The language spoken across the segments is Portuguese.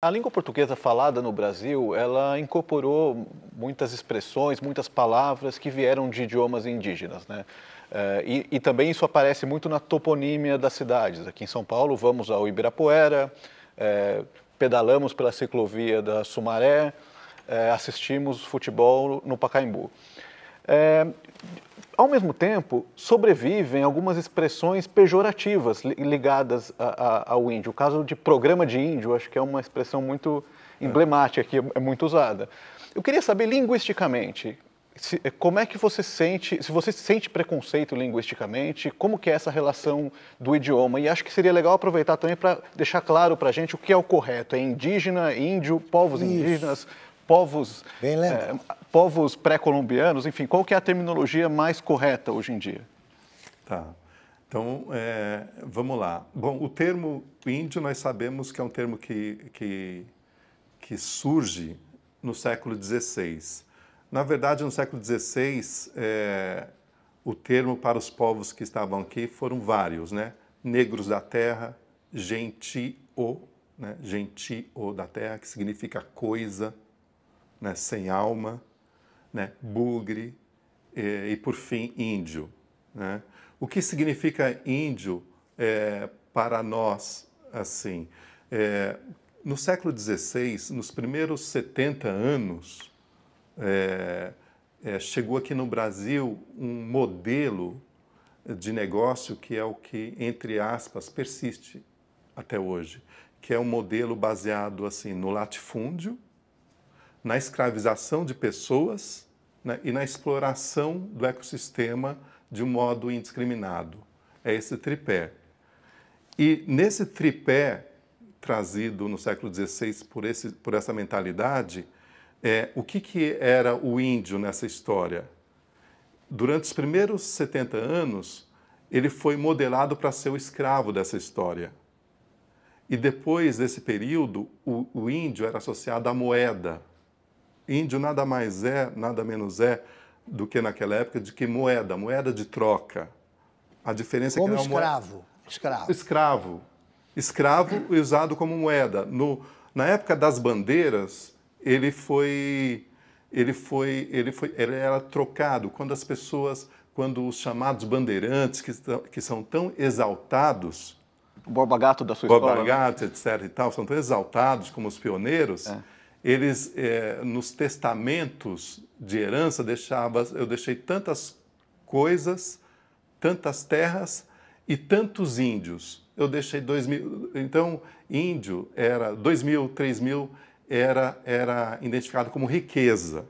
A língua portuguesa falada no Brasil, ela incorporou muitas expressões, muitas palavras que vieram de idiomas indígenas, né? É, e, e, também isso aparece muito na toponímia das cidades. Aqui em São Paulo, vamos ao Ibirapuera, é, pedalamos pela ciclovia da Sumaré, é, assistimos futebol no Pacaembu. É, ao mesmo tempo, sobrevivem algumas expressões pejorativas ligadas a, a, ao índio. O caso de programa de índio, acho que é uma expressão muito emblemática, que é muito usada. Eu queria saber, linguisticamente, se, eh, como é que você sente, se você sente preconceito linguisticamente, como que é essa relação do idioma? E acho que seria legal aproveitar também para deixar claro para a gente o que é o correto. É indígena, índio, povos Isso. indígenas, povos... Bem lembrado. É, povos pré-colombianos, enfim, qual que é a terminologia mais correta hoje em dia? Tá. Então, é, vamos lá. Bom, o termo índio nós sabemos que é um termo que, que, que surge no século XVI. Na verdade, no século XVI, é, o termo para os povos que estavam aqui foram vários, né? Negros da terra, gentio, né? gentio da terra, que significa coisa, né? sem alma, né? bugre e, é, e, por fim, índio. Né? O que significa índio é, para nós, assim? É, no século XVI, nos primeiros 70 anos, é, é, chegou aqui no Brasil um modelo de negócio que é o que, entre aspas, persiste até hoje, que é um modelo baseado assim no latifúndio, na escravização de pessoas né, e na exploração do ecossistema de um modo indiscriminado. É esse tripé. E nesse tripé trazido no século XVI por, esse, por essa mentalidade, é, o que, que era o índio nessa história? Durante os primeiros 70 anos, ele foi modelado para ser o escravo dessa história. E depois desse período, o, o índio era associado à moeda, Índio nada mais é, nada menos é do que naquela época de que moeda, moeda de troca. A diferença como é que era escravo, moeda... escravo. Escravo. Escravo usado como moeda. No, na época das bandeiras, ele foi ele foi ele foi ele era trocado quando as pessoas quando os chamados bandeirantes que, que são tão exaltados o Borba Gato da sua Borba história. Borba né? Gato, etc. e tal, são tão exaltados como os pioneiros. É eles é, nos testamentos de herança deixava, eu deixei tantas coisas, tantas terras e tantos índios. Eu deixei dois mil, então índio era dois mil, três mil era era identificado como riqueza.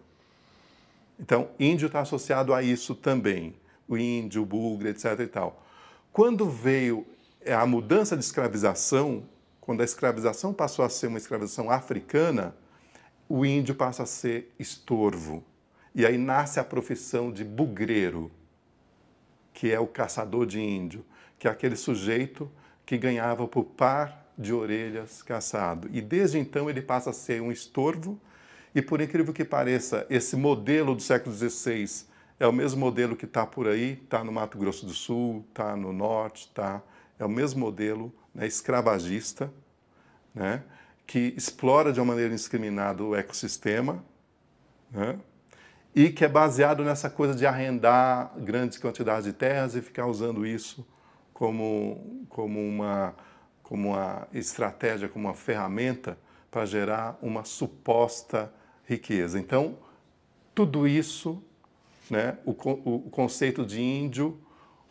Então índio está associado a isso também, o índio, o bugre, etc e tal. Quando veio a mudança de escravização, quando a escravização passou a ser uma escravização africana, o índio passa a ser estorvo. E aí nasce a profissão de bugreiro, que é o caçador de índio, que é aquele sujeito que ganhava por par de orelhas caçado. E desde então ele passa a ser um estorvo, e por incrível que pareça, esse modelo do século XVI é o mesmo modelo que está por aí, está no Mato Grosso do Sul, está no Norte, tá, é o mesmo modelo né, escravagista, né? que explora de uma maneira indiscriminada o ecossistema né? e que é baseado nessa coisa de arrendar grandes quantidades de terras e ficar usando isso como, como, uma, como uma estratégia, como uma ferramenta para gerar uma suposta riqueza. Então, tudo isso, né, o, o conceito de índio,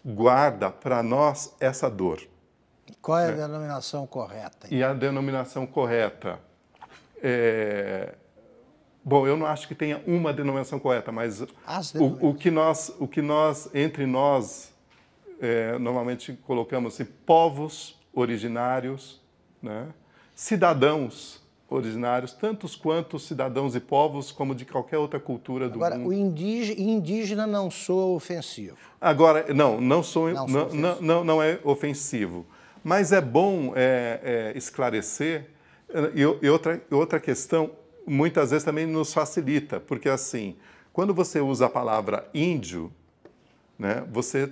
guarda para nós essa dor. Qual é a né? denominação correta? Então? E a então? denominação correta? É... Bom, eu não acho que tenha uma denominação correta, mas o, o, que nós, o que nós entre nós é, normalmente colocamos assim, povos originários, né? cidadãos originários, tantos quanto cidadãos e povos como de qualquer outra cultura do Agora, mundo. Agora, o indígena, indígena não sou ofensivo. Agora, não, não sou, não, não, não, não é ofensivo. Mas é bom é, é, esclarecer. E, e outra, outra questão, muitas vezes também nos facilita, porque assim, quando você usa a palavra índio, né, você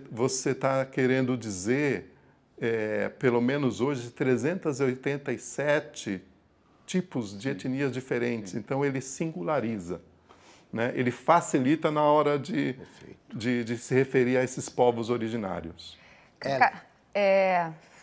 está querendo dizer, é, pelo menos hoje, 387 tipos de etnias diferentes. Então ele singulariza. Né? Ele facilita na hora de, de, de, se referir a esses povos originários. É, é